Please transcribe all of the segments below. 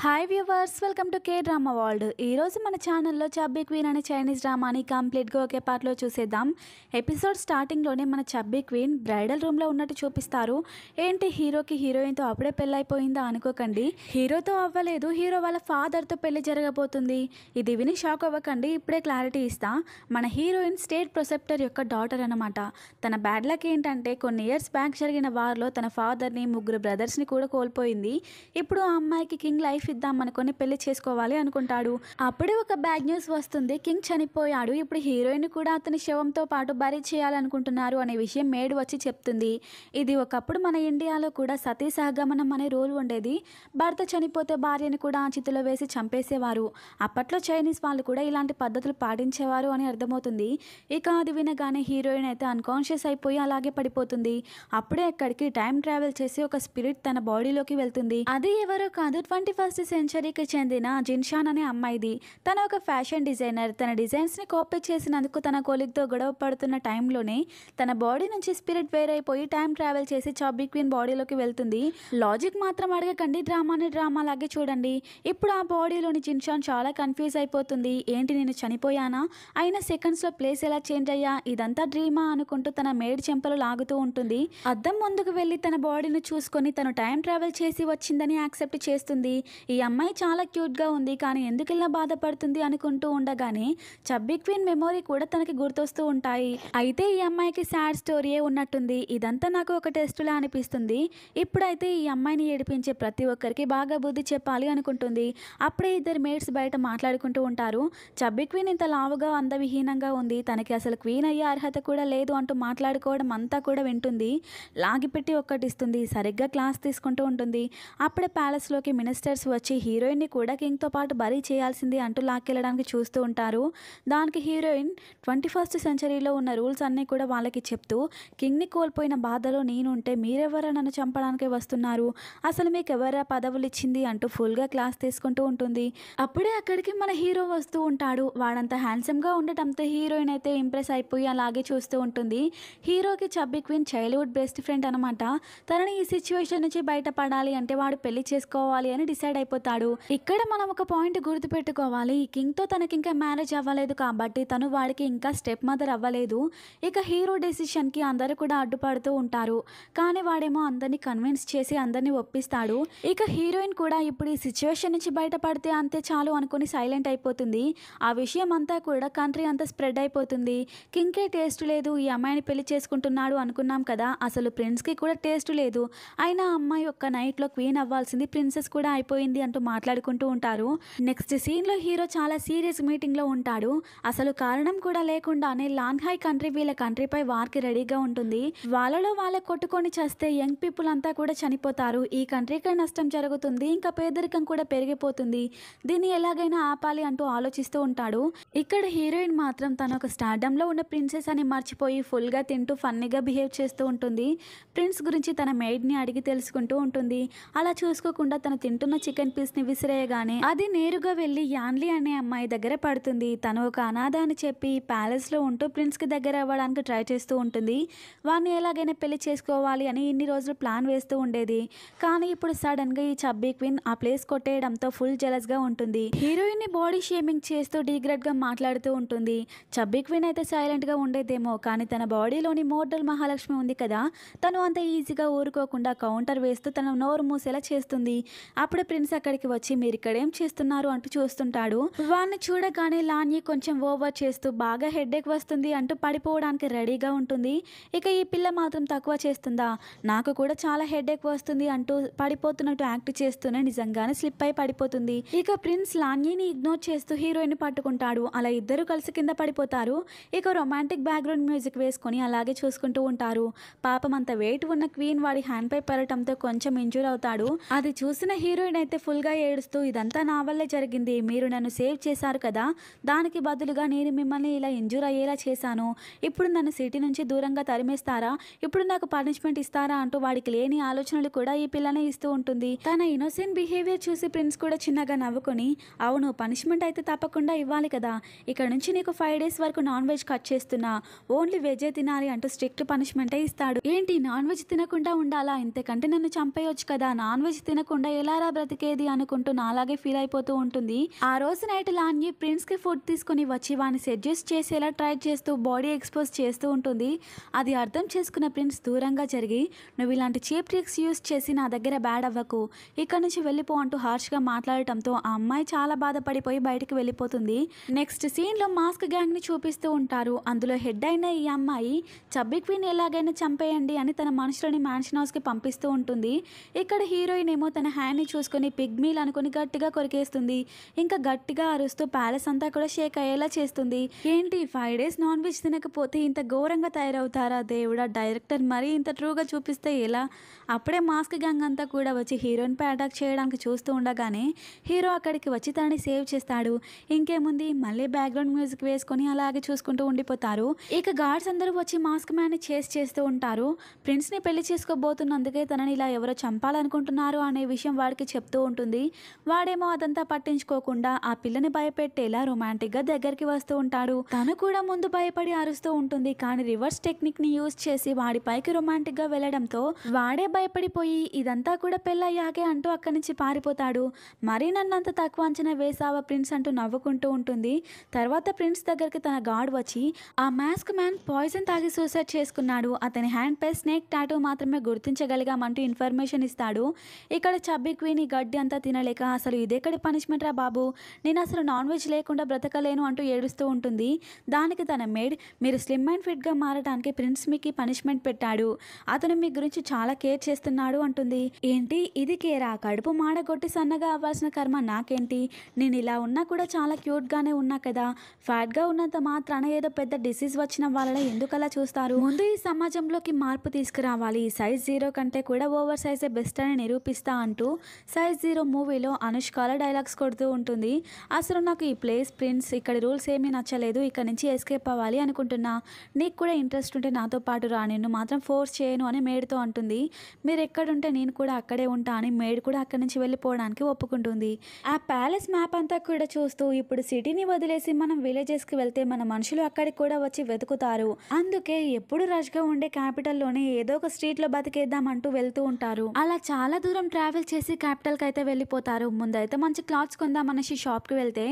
hi viewers welcome to K drama world ఈరోజు మన ఛానల్లో చబ్బీ క్వీన్ అనే చైనీస్ డ్రామాని కంప్లీట్గా ఒకే పార్ట్లో చూసేద్దాం ఎపిసోడ్ స్టార్టింగ్లోనే మన చబ్బీ క్వీన్ బ్రైడల్ రూమ్లో ఉన్నట్టు చూపిస్తారు ఏంటి హీరోకి హీరోయిన్తో అప్పుడే పెళ్ళైపోయిందా అనుకోకండి హీరోతో అవ్వలేదు హీరో వాళ్ళ ఫాదర్తో పెళ్లి జరగబోతుంది ఇది విని షాక్ అవ్వకండి ఇప్పుడే క్లారిటీ ఇస్తా మన హీరోయిన్ స్టేట్ ప్రొసెప్టర్ యొక్క డాటర్ అనమాట తన బ్యాడ్ లక్ ఏంటంటే కొన్ని ఇయర్స్ బ్యాక్ జరిగిన వార్లో తన ఫాదర్ని ముగ్గురు బ్రదర్స్ని కూడా కోల్పోయింది ఇప్పుడు ఆ అమ్మాయికి కింగ్ లైఫ్ లైఫ్ అనుకుని పెళ్లి చేసుకోవాలి అనుకుంటాడు అప్పుడే ఒక బ్యాడ్ న్యూస్ వస్తుంది కింగ్ చనిపోయాడు ఇప్పుడు హీరోయిన్ కూడా అతని శవంతో పాటు బరీ చేయాలనుకుంటున్నారు అనే విషయం మేడ్ వచ్చి చెప్తుంది ఇది ఒకప్పుడు మన ఇండియాలో కూడా సతీ సహగమనం అనే రూల్ ఉండేది భర్త చనిపోతే భార్యని కూడా చితిలో వేసి చంపేసేవారు అప్పట్లో చైనీస్ వాళ్ళు కూడా ఇలాంటి పద్ధతులు పాటించేవారు అని అర్థమవుతుంది ఇక అది వినగానే హీరోయిన్ అయితే అన్కాన్షియస్ అయిపోయి అలాగే పడిపోతుంది అప్పుడే అక్కడికి టైం ట్రావెల్ చేసి ఒక స్పిరిట్ తన బాడీలోకి వెళ్తుంది అది ఎవరో కాదు ట్వంటీ ఫస్ట్ ఫస్ట్ సెంచరీకి చెందిన జిన్షాన్ అనే అమ్మాయిది తన ఒక ఫ్యాషన్ డిజైనర్ తన డిజైన్స్ని కాపీ చేసినందుకు తన కొలిగ్తో గొడవ పడుతున్న టైంలోనే తన బాడీ నుంచి స్పిరిట్ వేరైపోయి టైం ట్రావెల్ చేసి చాబీ క్వీన్ బాడీలోకి వెళ్తుంది లాజిక్ మాత్రం అడగకండి డ్రామాని డ్రామా లాగే చూడండి ఇప్పుడు ఆ బాడీలోని జిన్షాన్ చాలా కన్ఫ్యూజ్ అయిపోతుంది ఏంటి నేను చనిపోయానా అయినా సెకండ్స్లో ప్లేస్ ఎలా చేంజ్ అయ్యా ఇదంతా డ్రీమా అనుకుంటూ తన మేడ్ చెంపలు లాగుతూ ఉంటుంది అద్దం ముందుకు వెళ్ళి తన బాడీని చూసుకొని తను టైం ట్రావెల్ చేసి వచ్చిందని యాక్సెప్ట్ చేస్తుంది ఈ అమ్మాయి చాలా క్యూట్గా ఉంది కానీ ఎందుకెళ్ళినా బాధపడుతుంది అనుకుంటూ ఉండగానే చబ్బీ క్వీన్ మెమొరీ కూడా తనకి గుర్తొస్తూ ఉంటాయి అయితే ఈ అమ్మాయికి సాడ్ స్టోరీయే ఉన్నట్టుంది ఇదంతా నాకు ఒక టెస్టులా అనిపిస్తుంది ఇప్పుడైతే ఈ అమ్మాయిని ఏడిపించే ప్రతి ఒక్కరికి బాగా బుద్ధి చెప్పాలి అనుకుంటుంది అప్పుడే ఇద్దరు మేట్స్ బయట మాట్లాడుకుంటూ ఉంటారు చబ్బి క్వీన్ ఇంత లావుగా అందవిహీనంగా ఉంది తనకి అసలు క్వీన్ అయ్యే అర్హత కూడా లేదు అంటూ మాట్లాడుకోవడం అంతా కూడా వింటుంది లాగిపెట్టి ఒక్కటిస్తుంది సరిగ్గా క్లాస్ తీసుకుంటూ ఉంటుంది అప్పుడే ప్యాలెస్లోకి మినిస్టర్స్ వచ్చి హీరోయిన్ని కూడా కింగ్తో పాటు బరీ చేయాల్సింది అంటూ లాక్కెళ్ళడానికి చూస్తూ ఉంటారు దానికి హీరోయిన్ ట్వంటీ ఫస్ట్ సెంచరీలో ఉన్న రూల్స్ అన్నీ కూడా వాళ్ళకి చెప్తూ కింగ్ని కోల్పోయిన బాధలో నేనుంటే మీరెవరు నన్ను చంపడానికి వస్తున్నారు అసలు మీకు ఎవరా పదవులు ఇచ్చింది అంటూ ఫుల్గా క్లాస్ తీసుకుంటూ ఉంటుంది అప్పుడే అక్కడికి మన హీరో వస్తూ ఉంటాడు వాడంత హ్యాండ్సమ్గా ఉండటంతో హీరోయిన్ అయితే ఇంప్రెస్ అయిపోయి అలాగే చూస్తూ ఉంటుంది హీరోకి chubby queen childhood best friend అనమాట తనని ఈ సిచ్యువేషన్ నుంచి బయటపడాలి అంటే వాడు పెళ్లి చేసుకోవాలి అని డిసైడ్ అయిపోతాడు ఇక్కడ మనం ఒక పాయింట్ గుర్తుపెట్టుకోవాలి కింగ్ తో తనకి ఇంకా మ్యారేజ్ అవ్వలేదు కాబట్టి తను వాడికి ఇంకా స్టెప్ మదర్ అవ్వలేదు ఇక హీరో డెసిషన్ కి అందరూ కూడా అడ్డుపడుతూ ఉంటారు కానీ వాడేమో అందరిని కన్విన్స్ చేసి అందరినీ ఒప్పిస్తాడు ఇక హీరోయిన్ కూడా ఇప్పుడు ఈ సిచ్యువేషన్ నుంచి బయటపడితే అంతే చాలు అనుకుని సైలెంట్ అయిపోతుంది ఆ విషయం అంతా కూడా కంట్రీ అంతా స్ప్రెడ్ అయిపోతుంది కింగ్కే టేస్ట్ లేదు ఈ అమ్మాయిని పెళ్లి చేసుకుంటున్నాడు అనుకున్నాం కదా అసలు ప్రిన్స్కి కూడా టేస్ట్ లేదు అయినా అమ్మాయి నైట్ నైట్లో క్వీన్ అవ్వాల్సింది ప్రిన్సెస్ కూడా అయిపోయింది జరిగింది అంటూ మాట్లాడుకుంటూ ఉంటారు నెక్స్ట్ సీన్లో హీరో చాలా సీరియస్ మీటింగ్లో ఉంటాడు అసలు కారణం కూడా లేకుండానే లాన్హాయ్ కంట్రీ వీళ్ళ కంట్రీపై వార్కి రెడీగా ఉంటుంది వాళ్ళలో వాళ్ళ కొట్టుకొని చేస్తే యంగ్ పీపుల్ అంతా కూడా చనిపోతారు ఈ కంట్రీకే నష్టం జరుగుతుంది ఇంకా పేదరికం కూడా పెరిగిపోతుంది దీన్ని ఎలాగైనా ఆపాలి అంటూ ఆలోచిస్తూ ఉంటాడు ఇక్కడ హీరోయిన్ మాత్రం తన ఒక లో ఉన్న ప్రిన్సెస్ అని మర్చిపోయి ఫుల్గా తింటూ ఫన్నీగా బిహేవ్ చేస్తూ ఉంటుంది ప్రిన్స్ గురించి తన మెయిడ్ని అడిగి తెలుసుకుంటూ ఉంటుంది అలా చూసుకోకుండా తను తింటున్న చికెన్ చికెన్ పీస్ ని విసిరేయగానే అది నేరుగా వెళ్లి యాన్లీ అనే అమ్మాయి దగ్గర పడుతుంది తను ఒక అనాథ అని చెప్పి ప్యాలెస్ లో ఉంటూ ప్రిన్స్ కి దగ్గర అవ్వడానికి ట్రై చేస్తూ ఉంటుంది వాడిని ఎలాగైనా పెళ్లి చేసుకోవాలి అని ఇన్ని రోజులు ప్లాన్ వేస్తూ ఉండేది కానీ ఇప్పుడు సడన్ గా ఈ చబ్బీ క్వీన్ ఆ ప్లేస్ కొట్టేయడంతో ఫుల్ జెలస్ గా ఉంటుంది హీరోయిన్ ని బాడీ షేమింగ్ చేస్తూ డీగ్రేడ్ గా మాట్లాడుతూ ఉంటుంది చబ్బీ క్వీన్ అయితే సైలెంట్ గా ఉండేదేమో కానీ తన బాడీలోని మోటల్ మహాలక్ష్మి ఉంది కదా తను అంత ఈజీగా ఊరుకోకుండా కౌంటర్ వేస్తూ తన నోరు మూసేలా చేస్తుంది అప్పుడు ప్రిన్స్ అక్కడికి వచ్చి మీరు ఇక్కడేం చేస్తున్నారు అంటూ చూస్తుంటాడు వాడిని చూడగానే లాన్య కొంచెం ఓవర్ చేస్తూ బాగా హెడ్ఏక్ వస్తుంది అంటూ పడిపోవడానికి రెడీగా ఉంటుంది ఇక ఈ పిల్ల మాత్రం తక్కువ చేస్తుందా నాకు కూడా చాలా హెడ్ఏక్ వస్తుంది అంటూ పడిపోతున్నట్టు యాక్ట్ చేస్తూనే నిజంగానే స్లిప్ అయి పడిపోతుంది ఇక ప్రిన్స్ లాన్యని ఇగ్నోర్ చేస్తూ హీరోయిన్ పట్టుకుంటాడు అలా ఇద్దరు కలిసి కింద పడిపోతారు ఇక రొమాంటిక్ బ్యాక్గ్రౌండ్ మ్యూజిక్ వేసుకొని అలాగే చూసుకుంటూ ఉంటారు పాపం అంత వెయిట్ ఉన్న క్వీన్ వాడి హ్యాండ్ పై పడటంతో కొంచెం ఇంజూర్ అవుతాడు అది చూసిన హీరోయిన్ అయితే అయితే ఫుల్గా ఏడుస్తూ ఇదంతా నా వల్లే జరిగింది మీరు నన్ను సేవ్ చేశారు కదా దానికి బదులుగా నేను మిమ్మల్ని ఇలా ఇంజూర్ అయ్యేలా చేశాను ఇప్పుడు నన్ను సిటీ నుంచి దూరంగా తరిమేస్తారా ఇప్పుడు నాకు పనిష్మెంట్ ఇస్తారా అంటూ వాడికి లేని ఆలోచనలు కూడా ఈ పిల్లనే ఇస్తూ ఉంటుంది తన ఇన్నోసెంట్ బిహేవియర్ చూసి ప్రిన్స్ కూడా చిన్నగా నవ్వుకొని అవును పనిష్మెంట్ అయితే తప్పకుండా ఇవ్వాలి కదా ఇక్కడ నుంచి నీకు ఫైవ్ డేస్ వరకు నాన్ వెజ్ కట్ చేస్తున్నా ఓన్లీ వెజే తినాలి అంటూ స్ట్రిక్ట్ పనిష్మెంటే ఇస్తాడు ఏంటి నాన్ వెజ్ తినకుండా ఉండాలా ఇంతకంటే నన్ను చంపేయొచ్చు కదా నాన్ వెజ్ తినకుండా రా బ్రతికి దొరికేది అనుకుంటూ నాలాగే ఫీల్ అయిపోతూ ఉంటుంది ఆ రోజు నైట్ లాన్వి ప్రిన్స్కి ఫుడ్ తీసుకుని వచ్చి వాడిని సజెస్ట్ చేసేలా ట్రై చేస్తూ బాడీ ఎక్స్పోజ్ చేస్తూ ఉంటుంది అది అర్థం చేసుకున్న ప్రిన్స్ దూరంగా జరిగి నువ్వు ఇలాంటి చీప్ ట్రిక్స్ యూస్ చేసి నా దగ్గర బ్యాడ్ అవ్వకు ఇక్కడ నుంచి వెళ్ళిపో అంటూ హార్ష్గా మాట్లాడటంతో ఆ అమ్మాయి చాలా బాధపడిపోయి బయటకు వెళ్ళిపోతుంది నెక్స్ట్ సీన్లో మాస్క్ గ్యాంగ్ ని చూపిస్తూ ఉంటారు అందులో హెడ్ అయిన ఈ అమ్మాయి చబ్బి క్వీన్ ఎలాగైనా చంపేయండి అని తన మనుషులని మ్యాన్షన్ కి పంపిస్తూ ఉంటుంది ఇక్కడ హీరోయిన్ ఏమో తన ని చూసుకుని పిగ్మీలు అనుకుని గట్టిగా కొరికేస్తుంది ఇంకా గట్టిగా అరుస్తూ ప్యాలెస్ అంతా కూడా షేక్ అయ్యేలా చేస్తుంది ఏంటి ఫైవ్ డేస్ నాన్ వెజ్ తినకపోతే ఇంత ఘోరంగా తయారవుతారా దేవుడా డైరెక్టర్ మరీ ఇంత ట్రూగా చూపిస్తే ఎలా అప్పుడే మాస్క్ గ్యాంగ్ అంతా కూడా వచ్చి హీరోయిన్పై అటాక్ చేయడానికి చూస్తూ ఉండగానే హీరో అక్కడికి వచ్చి తనని సేవ్ చేస్తాడు ఇంకేముంది మళ్ళీ బ్యాక్గ్రౌండ్ మ్యూజిక్ వేసుకొని అలాగే చూసుకుంటూ ఉండిపోతారు ఇక గార్డ్స్ అందరూ వచ్చి మాస్క్ మ్యాన్ చేసి చేస్తూ ఉంటారు ని పెళ్లి చేసుకోబోతున్నందుకే తనని ఇలా ఎవరో చంపాలనుకుంటున్నారు అనే విషయం వాడికి చెప్తూ ఉంటుంది వాడేమో అదంతా పట్టించుకోకుండా ఆ పిల్లని భయపెట్టేలా రొమాంటిక్ గా దగ్గరికి వస్తూ ఉంటాడు తను కూడా ముందు భయపడి అరుస్తూ ఉంటుంది కానీ రివర్స్ టెక్నిక్ ని యూజ్ చేసి వాడి పైకి రొమాంటిక్ గా వెళ్ళడంతో వాడే భయపడిపోయి ఇదంతా కూడా పెళ్ళయ్యాకే అంటూ అక్కడి నుంచి పారిపోతాడు మరీ నన్నంత తక్కువ అంచనా వేసావా ప్రిన్స్ అంటూ నవ్వుకుంటూ ఉంటుంది తర్వాత ప్రిన్స్ దగ్గరికి తన గాడ్ వచ్చి ఆ మాస్క్ మ్యాన్ పాయిజన్ తాగి సూసైడ్ చేసుకున్నాడు అతని హ్యాండ్ పై స్నేక్ టాటూ మాత్రమే గుర్తించగలిగామంటూ ఇన్ఫర్మేషన్ ఇస్తాడు ఇక్కడ చబ్బి క్వీన్ ఈ గడ్డి అంతా తినలేక అసలు ఇదెక్కడి పనిష్మెంట్ రా బాబు నేను అసలు నాన్ వెజ్ లేకుండా బ్రతకలేను అంటూ ఏడుస్తూ ఉంటుంది దానికి తన మేడ్ మీరు స్లిమ్ అండ్ ఫిట్గా మారడానికి ప్రిన్స్ మీకు పనిష్మెంట్ పెట్టాడు అతను మీ గురించి చాలా కేర్ చేస్తున్నాడు అంటుంది ఏంటి ఇది కేరా కడుపు మాడగొట్టి సన్నగా అవ్వాల్సిన కర్మ నాకేంటి నేను ఇలా ఉన్నా కూడా చాలా క్యూట్గానే ఉన్నా కదా ఫ్యాట్గా ఉన్నంత మాత్రాన ఏదో పెద్ద డిసీజ్ వచ్చిన వాళ్ళని ఎందుకు అలా చూస్తారు ముందు ఈ సమాజంలోకి మార్పు తీసుకురావాలి సైజ్ జీరో కంటే కూడా ఓవర్ సైజే బెస్ట్ అని నిరూపిస్తా అంటూ సైజ్ జీరో మూవీలో అనుష్కాల డైలాగ్స్ కొడుతూ ఉంటుంది అసలు నాకు ఈ ప్లేస్ ప్రిన్స్ ఇక్కడ రూల్స్ ఏమీ నచ్చలేదు ఇక్కడ నుంచి ఎస్కేప్ అవ్వాలి అనుకుంటున్నా నీకు కూడా ఇంట్రెస్ట్ ఉంటే నాతో పాటు రా నిన్ను మాత్రం ఫోర్స్ చేయను అని మేడ్తో అంటుంది మీరు ఎక్కడుంటే నేను కూడా అక్కడే ఉంటా అని మేడ్ కూడా అక్కడి నుంచి వెళ్ళిపోవడానికి ఒప్పుకుంటుంది ఆ ప్యాలెస్ మ్యాప్ అంతా కూడా చూస్తూ ఇప్పుడు సిటీని వదిలేసి మనం విలేజెస్కి వెళ్తే మన మనుషులు అక్కడికి కూడా వచ్చి వెతుకుతారు అందుకే ఎప్పుడు రష్గా ఉండే క్యాపిటల్లోనే ఏదో ఒక స్ట్రీట్లో బతికేద్దాం అంటూ వెళ్తూ ఉంటారు అలా చాలా దూరం ట్రావెల్ చేసి క్యాపిటల్కి అయితే వెళ్ళిపోతారు ముందైతే మంచి క్లాత్స్ కొందామనేసి కి వెళ్తే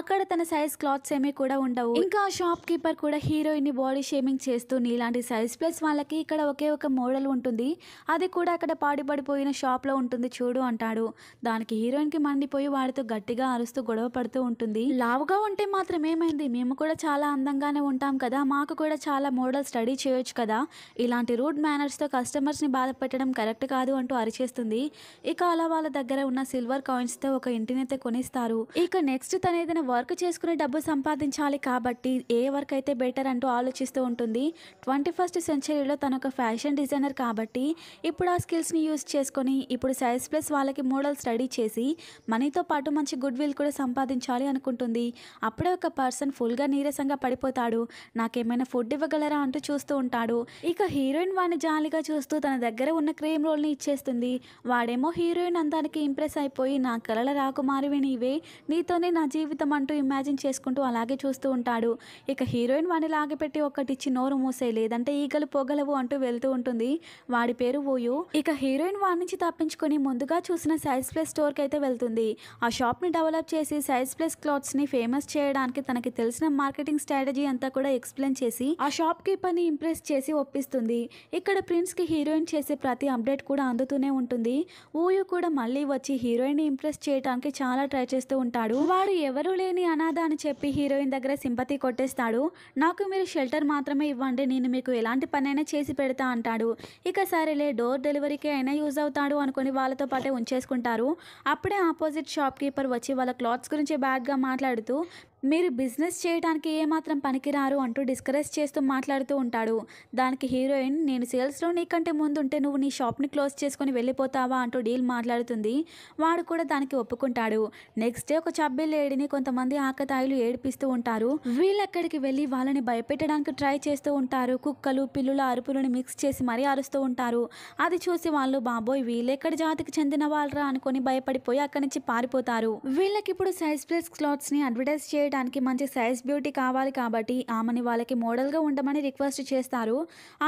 అక్కడ తన సైజ్ క్లాత్స్ ఏమీ కూడా ఉండవు ఇంకా షాప్ కీపర్ కూడా ని బాడీ షేమింగ్ చేస్తూ నీలాంటి సైజ్ ప్లస్ వాళ్ళకి ఇక్కడ ఒకే ఒక మోడల్ ఉంటుంది అది కూడా అక్కడ పాడిపడిపోయిన లో ఉంటుంది చూడు అంటాడు దానికి హీరోయిన్ కి మండిపోయి వాడితో గట్టిగా అరుస్తూ గొడవ పడుతూ ఉంటుంది లావుగా ఉంటే మాత్రం ఏమైంది మేము కూడా చాలా అందంగానే ఉంటాం కదా మాకు కూడా చాలా మోడల్ స్టడీ చేయొచ్చు కదా ఇలాంటి రూడ్ తో కస్టమర్స్ బాధ పెట్టడం కరెక్ట్ కాదు అంటూ అరిచేస్తుంది ఇక అలా వాళ్ళ దగ్గర ఉన్న సిల్వర్ కాయిన్స్ తో ఒక ఇంటినైతే కొనిస్తారు ఇక నెక్స్ట్ తన ఏదైనా వర్క్ చేసుకుని డబ్బు సంపాదించాలి కాబట్టి ఏ వర్క్ అయితే బెటర్ అంటూ ఆలోచిస్తూ ఉంటుంది ట్వంటీ ఫస్ట్ సెంచరీలో తన ఒక ఫ్యాషన్ డిజైనర్ కాబట్టి ఇప్పుడు ఆ స్కిల్స్ని యూజ్ చేసుకొని ఇప్పుడు సైజ్ ప్లస్ వాళ్ళకి మోడల్స్ రెడీ చేసి మనీతో పాటు మంచి గుడ్ విల్ కూడా సంపాదించాలి అనుకుంటుంది అప్పుడే ఒక పర్సన్ ఫుల్గా నీరసంగా పడిపోతాడు నాకేమైనా ఫుడ్ ఇవ్వగలరా అంటూ చూస్తూ ఉంటాడు ఇక హీరోయిన్ వాడిని జాలిగా చూస్తూ తన దగ్గర ఉన్న క్రీమ్ రోల్ని ఇచ్చేస్తుంది వాడేమో హీరోయిన్ అందానికి ఇంప్రెస్ అయిపోయి నా కలల రాకుమారి వినివే నీతోనే నా జీవితం అంటూ ఇమాజిన్ చేసుకుంటూ అలాగే చూస్తూ ఉంటాడు ఇక హీరోయిన్ వాడిని లాగిపెట్టి ఒక్కటిచ్చి నోరు మూసే లేదంటే ఈగలు పొగలవు అంటూ వెళ్తూ ఉంటుంది వాడి పేరు ఓయు ఇక హీరోయిన్ వాడి నుంచి తప్పించుకుని ముందుగా చూసిన సైజ్ ప్లస్ స్టోర్కి అయితే వెళ్తుంది ఆ షాప్ని డెవలప్ చేసి సైజ్ ప్లస్ క్లాత్స్ని ఫేమస్ చేయడానికి తనకి తెలిసిన మార్కెటింగ్ స్ట్రాటజీ అంతా కూడా ఎక్స్ప్లెయిన్ చేసి ఆ షాప్ కీపర్ని ఇంప్రెస్ చేసి ఒప్పిస్తుంది ఇక్కడ ప్రిన్స్కి హీరోయిన్ చేసే ప్రతి అప్డేట్ కూడా అందుతూనే ఉంటుంది ఊయు కూడా మళ్ళీ వచ్చి హీరోయిన్ ఇంప్రెస్ చేయడానికి చాలా ట్రై చేస్తూ ఉంటాడు వాడు ఎవరు లేని అనాథ అని చెప్పి హీరోయిన్ దగ్గర సింపతి కొట్టేస్తాడు నాకు మీరు షెల్టర్ మాత్రమే ఇవ్వండి నేను మీకు ఎలాంటి పనైనా చేసి పెడతా అంటాడు ఇక సరేలే డోర్ డెలివరీకి అయినా యూజ్ అవుతాడు అనుకుని వాళ్ళతో పాటే ఉంచేసుకుంటారు అప్పుడే ఆపోజిట్ షాప్ కీపర్ వచ్చి వాళ్ళ క్లాత్స్ గురించి బ్యాడ్గా మాట్లాడుతూ మీరు బిజినెస్ చేయడానికి ఏమాత్రం పనికిరారు అంటూ డిస్కరేజ్ చేస్తూ మాట్లాడుతూ ఉంటాడు దానికి హీరోయిన్ నేను సేల్స్లో నీకంటే ఉంటే నువ్వు నీ షాప్ని క్లోజ్ చేసుకొని వెళ్ళిపోతావా అంటూ డీల్ మాట్లాడుతుంది వాడు కూడా దానికి ఒప్పుకుంటాడు నెక్స్ట్ డే ఒక చబ్బీ ఏడిని కొంతమంది ఆకతాయిలు ఏడిపిస్తూ ఉంటారు వీళ్ళు అక్కడికి వెళ్ళి వాళ్ళని భయపెట్టడానికి ట్రై చేస్తూ ఉంటారు కుక్కలు పిల్లుల అరుపులను మిక్స్ చేసి మరీ అరుస్తూ ఉంటారు అది చూసి వాళ్ళు బాబోయ్ వీళ్ళెక్కడ జాతికి చెందిన వాళ్ళరా అనుకొని భయపడిపోయి అక్కడి నుంచి పారిపోతారు వీళ్ళకి ఇప్పుడు సైజ్ ప్లేస్ క్లాత్స్ని అడ్వర్టైజ్ చేయడం చేయడానికి మంచి సైజ్ బ్యూటీ కావాలి కాబట్టి ఆమెని వాళ్ళకి మోడల్గా ఉండమని రిక్వెస్ట్ చేస్తారు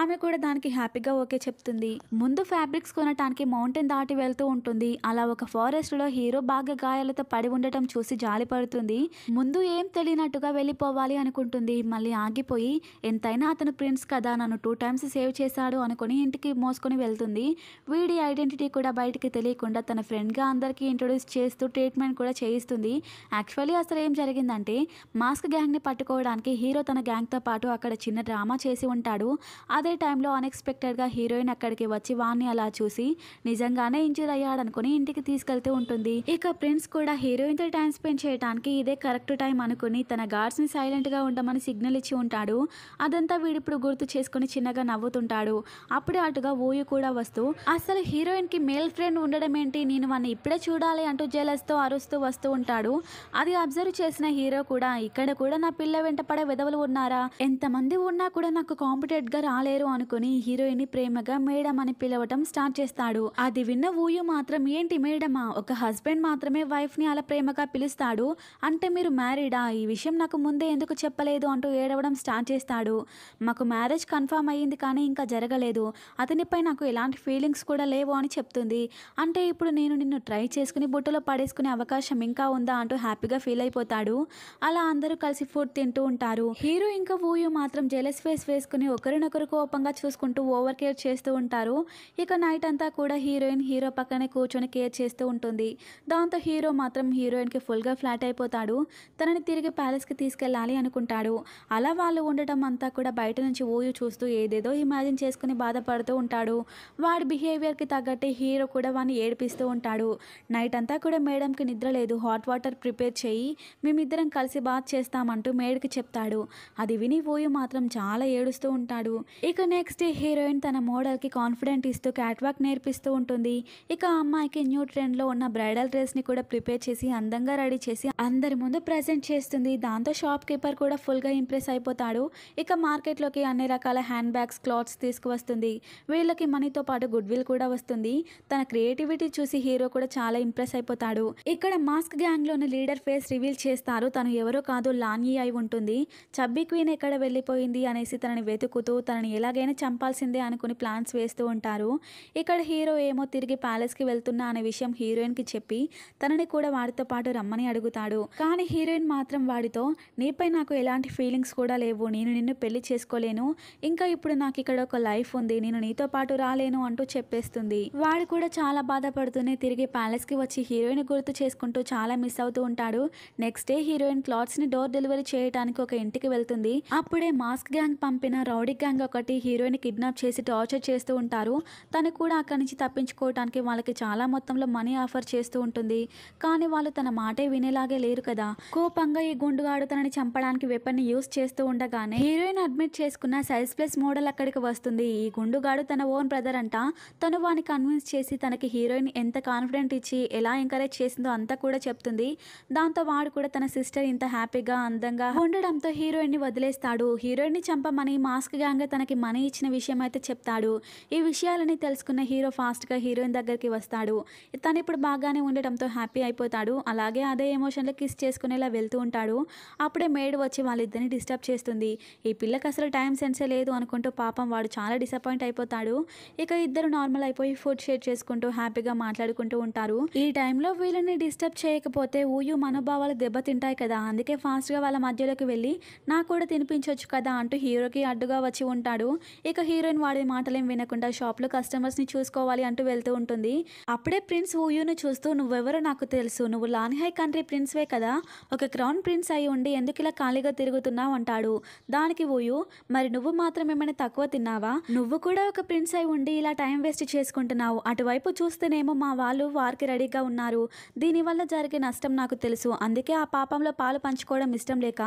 ఆమె కూడా దానికి హ్యాపీగా ఓకే చెప్తుంది ముందు ఫ్యాబ్రిక్స్ కొనటానికి మౌంటైన్ దాటి వెళ్తూ ఉంటుంది అలా ఒక ఫారెస్ట్లో హీరో బాగా గాయాలతో పడి ఉండటం చూసి జాలి పడుతుంది ముందు ఏం తెలియనట్టుగా వెళ్ళిపోవాలి అనుకుంటుంది మళ్ళీ ఆగిపోయి ఎంతైనా అతను ప్రిన్స్ కదా నన్ను టూ టైమ్స్ సేవ్ చేశాడు అనుకుని ఇంటికి మోసుకొని వెళ్తుంది వీడి ఐడెంటిటీ కూడా బయటికి తెలియకుండా తన ఫ్రెండ్గా అందరికీ ఇంట్రొడ్యూస్ చేస్తూ ట్రీట్మెంట్ కూడా చేయిస్తుంది యాక్చువల్లీ అసలు ఏం జరిగిందంటే ఏంటంటే మాస్క్ గ్యాంగ్ని పట్టుకోవడానికి హీరో తన గ్యాంగ్తో పాటు అక్కడ చిన్న డ్రామా చేసి ఉంటాడు అదే టైంలో అన్ఎక్స్పెక్టెడ్గా హీరోయిన్ అక్కడికి వచ్చి వాణ్ణి అలా చూసి నిజంగానే ఇంజూర్ అయ్యాడనుకుని ఇంటికి తీసుకెళ్తూ ఉంటుంది ఇక ప్రిన్స్ కూడా హీరోయిన్తో టైం స్పెండ్ చేయడానికి ఇదే కరెక్ట్ టైం అనుకుని తన గార్డ్స్ని సైలెంట్గా ఉండమని సిగ్నల్ ఇచ్చి ఉంటాడు అదంతా వీడిప్పుడు గుర్తు చేసుకుని చిన్నగా నవ్వుతుంటాడు అప్పుడే అటుగా ఓయు కూడా వస్తూ అసలు హీరోయిన్కి మేల్ ఫ్రెండ్ ఉండడం ఏంటి నేను వాడిని ఇప్పుడే చూడాలి అంటూ జెలస్తో అరుస్తూ వస్తూ ఉంటాడు అది అబ్జర్వ్ చేసిన హీరో ఉన్నారో కూడా ఇక్కడ కూడా నా పిల్ల వెంట పడే విధవలు ఉన్నారా ఎంతమంది ఉన్నా కూడా నాకు కాంపిటేట్ గా రాలేరు అనుకుని హీరోయిన్ ప్రేమగా మేడం అని పిలవటం స్టార్ట్ చేస్తాడు అది విన్న ఊయు మాత్రం ఏంటి మేడమా ఒక హస్బెండ్ మాత్రమే వైఫ్ ని అలా ప్రేమగా పిలుస్తాడు అంటే మీరు మ్యారీడా ఈ విషయం నాకు ముందే ఎందుకు చెప్పలేదు అంటూ ఏడవడం స్టార్ట్ చేస్తాడు మాకు మ్యారేజ్ కన్ఫర్మ్ అయ్యింది కానీ ఇంకా జరగలేదు అతనిపై నాకు ఎలాంటి ఫీలింగ్స్ కూడా లేవు అని చెప్తుంది అంటే ఇప్పుడు నేను నిన్ను ట్రై చేసుకుని బుట్టలో పడేసుకునే అవకాశం ఇంకా ఉందా అంటూ హ్యాపీగా ఫీల్ అయిపోతాడు అలా అందరూ కలిసి ఫుడ్ తింటూ ఉంటారు హీరో ఇంకా ఊయు మాత్రం జెలస్ ఫేస్ వేసుకుని ఒకరినొకరు కోపంగా చూసుకుంటూ ఓవర్ కేర్ చేస్తూ ఉంటారు ఇక నైట్ అంతా కూడా హీరోయిన్ హీరో పక్కనే కూర్చొని కేర్ చేస్తూ ఉంటుంది దాంతో హీరో మాత్రం హీరోయిన్ ఫుల్ ఫుల్గా ఫ్లాట్ అయిపోతాడు తనని తిరిగి ప్యాలెస్ కి తీసుకెళ్ళాలి అనుకుంటాడు అలా వాళ్ళు ఉండటం అంతా కూడా బయట నుంచి ఊయు చూస్తూ ఏదేదో ఇమాజిన్ చేసుకుని బాధపడుతూ ఉంటాడు వాడి బిహేవియర్కి తగ్గట్టే హీరో కూడా వాడిని ఏడిపిస్తూ ఉంటాడు నైట్ అంతా కూడా మేడంకి నిద్ర లేదు హాట్ వాటర్ ప్రిపేర్ చేయి మేమిద్దరం కలిసి బాత్ చేస్తామంటూ మేడ్కి చెప్తాడు అది విని ఓయు మాత్రం చాలా ఏడుస్తూ ఉంటాడు ఇక నెక్స్ట్ హీరోయిన్ తన మోడల్కి కాన్ఫిడెంట్ ఇస్తూ క్యాట్వాక్ నేర్పిస్తూ ఉంటుంది ఇక అమ్మాయికి న్యూ ట్రెండ్లో ఉన్న బ్రైడల్ డ్రెస్ని కూడా ప్రిపేర్ చేసి అందంగా రెడీ చేసి అందరి ముందు ప్రజెంట్ చేస్తుంది దాంతో షాప్ కీపర్ కూడా ఫుల్గా ఇంప్రెస్ అయిపోతాడు ఇక మార్కెట్లోకి అన్ని రకాల హ్యాండ్ బ్యాగ్స్ క్లాత్స్ తీసుకువస్తుంది వీళ్ళకి మనీతో పాటు గుడ్ విల్ కూడా వస్తుంది తన క్రియేటివిటీ చూసి హీరో కూడా చాలా ఇంప్రెస్ అయిపోతాడు ఇక్కడ మాస్క్ గ్యాంగ్లోని లీడర్ ఫేస్ రివీల్ చేస్తారు తను తను ఎవరో కాదు లాంగి అయి ఉంటుంది చబ్బీ క్వీన్ ఎక్కడ వెళ్ళిపోయింది అనేసి తనని వెతుకుతూ తనని ఎలాగైనా చంపాల్సిందే అనుకుని ప్లాన్స్ వేస్తూ ఉంటారు ఇక్కడ హీరో ఏమో తిరిగి ప్యాలెస్కి వెళ్తున్నా అనే విషయం హీరోయిన్కి చెప్పి తనని కూడా వాడితో పాటు రమ్మని అడుగుతాడు కానీ హీరోయిన్ మాత్రం వాడితో నీపై నాకు ఎలాంటి ఫీలింగ్స్ కూడా లేవు నేను నిన్ను పెళ్లి చేసుకోలేను ఇంకా ఇప్పుడు నాకు ఇక్కడ ఒక లైఫ్ ఉంది నేను నీతో పాటు రాలేను అంటూ చెప్పేస్తుంది వాడు కూడా చాలా బాధపడుతూనే తిరిగి ప్యాలెస్కి వచ్చి హీరోయిన్ గుర్తు చేసుకుంటూ చాలా మిస్ అవుతూ ఉంటాడు నెక్స్ట్ డే హీరోయిన్ తన క్లాత్స్ ని డోర్ డెలివరీ చేయడానికి ఒక ఇంటికి వెళ్తుంది అప్పుడే మాస్క్ గ్యాంగ్ పంపిన రౌడీ గ్యాంగ్ ఒకటి హీరోయిన్ కిడ్నాప్ చేసి టార్చర్ చేస్తూ ఉంటారు తను కూడా అక్కడి నుంచి తప్పించుకోవడానికి వాళ్ళకి చాలా మొత్తంలో మనీ ఆఫర్ చేస్తూ ఉంటుంది కానీ వాళ్ళు తన మాటే వినేలాగే లేరు కదా కోపంగా ఈ గుండుగాడు తనని చంపడానికి ని యూస్ చేస్తూ ఉండగానే హీరోయిన్ అడ్మిట్ చేసుకున్న సైజ్ ప్లస్ మోడల్ అక్కడికి వస్తుంది ఈ గుండుగాడు తన ఓన్ బ్రదర్ అంట తను వాని కన్విన్స్ చేసి తనకి హీరోయిన్ ఎంత కాన్ఫిడెంట్ ఇచ్చి ఎలా ఎంకరేజ్ చేసిందో అంతా కూడా చెప్తుంది దాంతో వాడు కూడా తన సిస్టర్ ఇంత హ్యాపీగా అందంగా ఉండడంతో హీరోయిన్ ని వదిలేస్తాడు హీరోయిన్ ని చంపమని మాస్క్ గ్యాంగ్ తనకి మనీ ఇచ్చిన విషయం అయితే చెప్తాడు ఈ విషయాలని తెలుసుకున్న హీరో ఫాస్ట్ గా హీరోయిన్ దగ్గరికి వస్తాడు తను ఇప్పుడు బాగానే ఉండడంతో హ్యాపీ అయిపోతాడు అలాగే అదే ఎమోషన్లో కిస్ చేసుకునేలా వెళ్తూ ఉంటాడు అప్పుడే మేడ్ వచ్చి వాళ్ళిద్దరిని డిస్టర్బ్ చేస్తుంది ఈ పిల్లకి అసలు టైం సెన్సే లేదు అనుకుంటూ పాపం వాడు చాలా డిసప్పాయింట్ అయిపోతాడు ఇక ఇద్దరు నార్మల్ అయిపోయి ఫుడ్ షేర్ చేసుకుంటూ హ్యాపీగా మాట్లాడుకుంటూ ఉంటారు ఈ టైంలో వీళ్ళని డిస్టర్బ్ చేయకపోతే ఊయూ మనోభావాలు దెబ్బతింటాయి కదా కదా అందుకే ఫాస్ట్గా వాళ్ళ మధ్యలోకి వెళ్ళి నాకు కూడా తినిపించవచ్చు కదా అంటూ హీరోకి అడ్డుగా వచ్చి ఉంటాడు ఇక హీరోయిన్ వాడి మాటలేం వినకుండా షాప్లో కస్టమర్స్ని చూసుకోవాలి అంటూ వెళ్తూ ఉంటుంది అప్పుడే ప్రిన్స్ హూయూను చూస్తూ నువ్వెవరో నాకు తెలుసు నువ్వు లాన్హై కంట్రీ ప్రిన్స్వే కదా ఒక క్రౌన్ ప్రిన్స్ అయి ఉండి ఎందుకు ఇలా ఖాళీగా తిరుగుతున్నావు అంటాడు దానికి ఊయు మరి నువ్వు మాత్రం ఏమైనా తక్కువ తిన్నావా నువ్వు కూడా ఒక ప్రిన్స్ అయి ఉండి ఇలా టైం వేస్ట్ చేసుకుంటున్నావు అటువైపు చూస్తేనేమో మా వాళ్ళు వారికి రెడీగా ఉన్నారు దీనివల్ల జరిగే నష్టం నాకు తెలుసు అందుకే ఆ పాపంలో పాలు పంచుకోవడం ఇష్టం లేక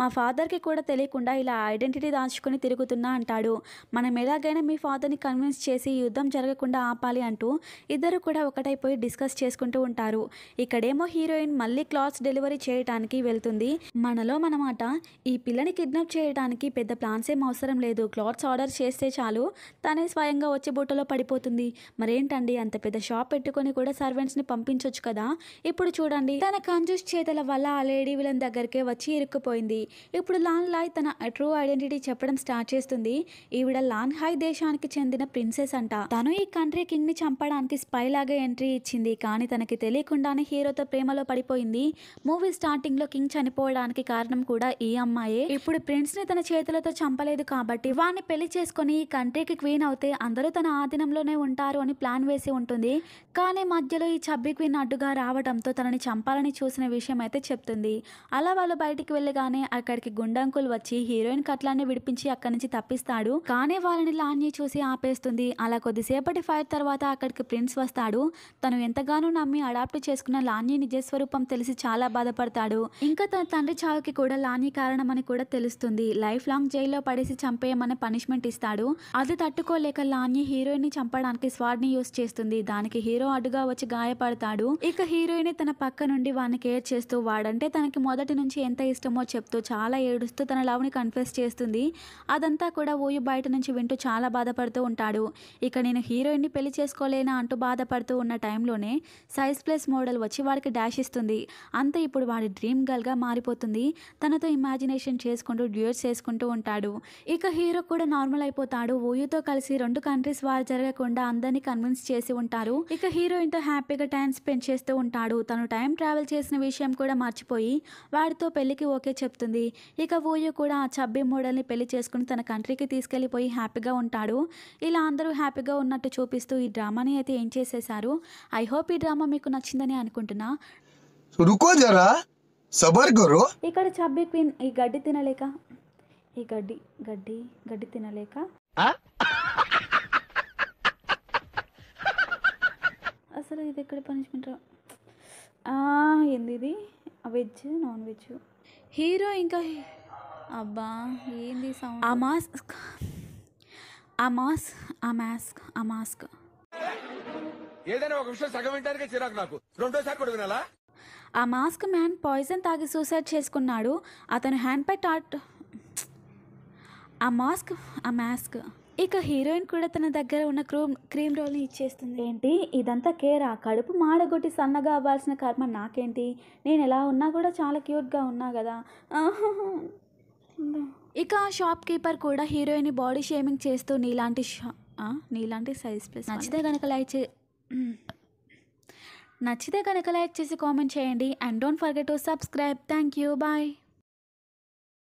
మా ఫాదర్కి కూడా తెలియకుండా ఇలా ఐడెంటిటీ దాచుకుని తిరుగుతున్నా అంటాడు మనం ఎలాగైనా మీ ఫాదర్ని కన్విన్స్ చేసి యుద్ధం జరగకుండా ఆపాలి అంటూ ఇద్దరు కూడా ఒకటైపోయి డిస్కస్ చేసుకుంటూ ఉంటారు ఇక్కడేమో హీరోయిన్ మళ్ళీ క్లాత్స్ డెలివరీ చేయడానికి వెళ్తుంది మనలో మనమాట ఈ పిల్లని కిడ్నాప్ చేయడానికి పెద్ద ప్లాన్స్ ఏం అవసరం లేదు క్లాత్స్ ఆర్డర్ చేస్తే చాలు తనే స్వయంగా వచ్చి బుట్టలో పడిపోతుంది మరేంటండి అంత పెద్ద షాప్ పెట్టుకొని కూడా సర్వెంట్స్ని పంపించవచ్చు కదా ఇప్పుడు చూడండి తన కంజూస్ చేతల వల్ల ఆ విలన్ దగ్గరికే వచ్చి ఇరుక్కుపోయింది ఇప్పుడు లాన్ లాయ్ తన ట్రూ ఐడెంటిటీ చెప్పడం స్టార్ట్ చేస్తుంది ఈవిడ లాన్ హాయ్ దేశానికి చెందిన ప్రిన్సెస్ అంట తను ఈ కంట్రీ కింగ్ ని చంపడానికి స్పై లాగా ఎంట్రీ ఇచ్చింది కానీ తనకి తెలియకుండానే హీరోతో ప్రేమలో పడిపోయింది మూవీ స్టార్టింగ్ లో కింగ్ చనిపోవడానికి కారణం కూడా ఈ అమ్మాయే ఇప్పుడు ప్రిన్స్ ని తన చేతులతో చంపలేదు కాబట్టి వాణ్ణి పెళ్లి చేసుకుని ఈ కంట్రీకి క్వీన్ అవుతే అందరూ తన ఆధీనంలోనే ఉంటారు అని ప్లాన్ వేసి ఉంటుంది కానీ మధ్యలో ఈ చబ్బి క్వీన్ అడ్డుగా రావడంతో తనని చంపాలని చూసిన విషయం అయితే చెప్తుంది అలా వాళ్ళు బయటికి వెళ్ళగానే అక్కడికి గుండంకులు వచ్చి హీరోయిన్ కట్లాన్ని విడిపించి అక్కడి నుంచి తప్పిస్తాడు కానీ వాళ్ళని లాన్యూ చూసి ఆపేస్తుంది అలా కొద్దిసేపటి ఫైర్ తర్వాత అక్కడికి ప్రిన్స్ వస్తాడు తను ఎంతగానో నమ్మి అడాప్ట్ చేసుకున్న నిజ నిజస్వరూపం తెలిసి చాలా బాధపడతాడు ఇంకా తన తండ్రి చావుకి కూడా లాని కారణమని కూడా తెలుస్తుంది లైఫ్ లాంగ్ జైల్లో పడేసి చంపేయమని పనిష్మెంట్ ఇస్తాడు అది తట్టుకోలేక లాని హీరోయిన్ ని చంపడానికి స్వాడ్ ని యూస్ చేస్తుంది దానికి హీరో అడ్డుగా వచ్చి గాయపడతాడు ఇక హీరోయిన్ తన పక్క నుండి వాడిని కేర్ చేస్తూ వాడంటే తనకి తనకి మొదటి నుంచి ఎంత ఇష్టమో చెప్తూ చాలా ఏడుస్తూ తన లవ్ని కన్ఫెస్ చేస్తుంది అదంతా కూడా ఓయు బయట నుంచి వింటూ చాలా బాధపడుతూ ఉంటాడు ఇక నేను హీరోయిన్ని పెళ్లి చేసుకోలేనా అంటూ బాధపడుతూ ఉన్న టైంలోనే సైజ్ ప్లస్ మోడల్ వచ్చి వాడికి డాష్ ఇస్తుంది అంతే ఇప్పుడు వాడి డ్రీమ్ గర్ల్గా మారిపోతుంది తనతో ఇమాజినేషన్ చేసుకుంటూ డ్యూర్స్ చేసుకుంటూ ఉంటాడు ఇక హీరో కూడా నార్మల్ అయిపోతాడు ఓయుతో కలిసి రెండు కంట్రీస్ వారు జరగకుండా అందరినీ కన్విన్స్ చేసి ఉంటారు ఇక హీరోయిన్తో హ్యాపీగా టైం స్పెండ్ చేస్తూ ఉంటాడు తను టైం ట్రావెల్ చేసిన విషయం కూడా మర్చిపోయి వాడితో పెళ్లికి ఓకే చెప్తుంది ఇక ఓయో కూడా ఆ చబ్బి మోడల్ని పెళ్లి చేసుకుని తన కంట్రీకి తీసుకెళ్ళిపోయి హ్యాపీగా ఉంటాడు ఇలా అందరూ హ్యాపీగా ఉన్నట్టు చూపిస్తూ ఈ డ్రామాని అయితే ఏం చేసేశారు ఐ హోప్ ఈ డ్రామా మీకు నచ్చిందని అనుకుంటున్నా ఇక్కడ చబ్బి క్వీన్ ఈ గడ్డి తినలేక ఈ గడ్డి గడ్డి గడ్డి తినలేక అసలు ఇది ఎక్కడ పనిష్మెంట్ ఏంది ఇది వెజ్ నాన్ వెజ్ హీరో ఇంకా అబ్బా ఏంది సౌండ్ ఆ మాస్క్ ఆ మాస్క్ ఆ మాస్క్ ఆ మాస్క్ ఏదైనా ఒక విషయం సగం వింటానికే చిరాకు నాకు రెండోసారి ఆ మాస్క్ మ్యాన్ పాయిజన్ తాగి సూసైడ్ చేసుకున్నాడు అతను హ్యాండ్ పై టాట్ ఆ మాస్క్ ఆ మాస్క్ ఇక హీరోయిన్ కూడా తన దగ్గర ఉన్న క్రోమ్ క్రీమ్ రోల్ని ఇచ్చేస్తుంది ఏంటి ఇదంతా కేరా కడుపు మాడగొట్టి సన్నగా అవ్వాల్సిన కర్మ నాకేంటి నేను ఎలా ఉన్నా కూడా చాలా క్యూట్గా ఉన్నా కదా ఇక ఆ షాప్ కీపర్ కూడా హీరోయిన్ బాడీ షేమింగ్ చేస్తూ నీలాంటి షా నీలాంటి సైజ్ ప్లస్ నచ్చితే కనుక లైక్ చే నచ్చితే కనుక లైక్ చేసి కామెంట్ చేయండి and don't forget to subscribe thank you bye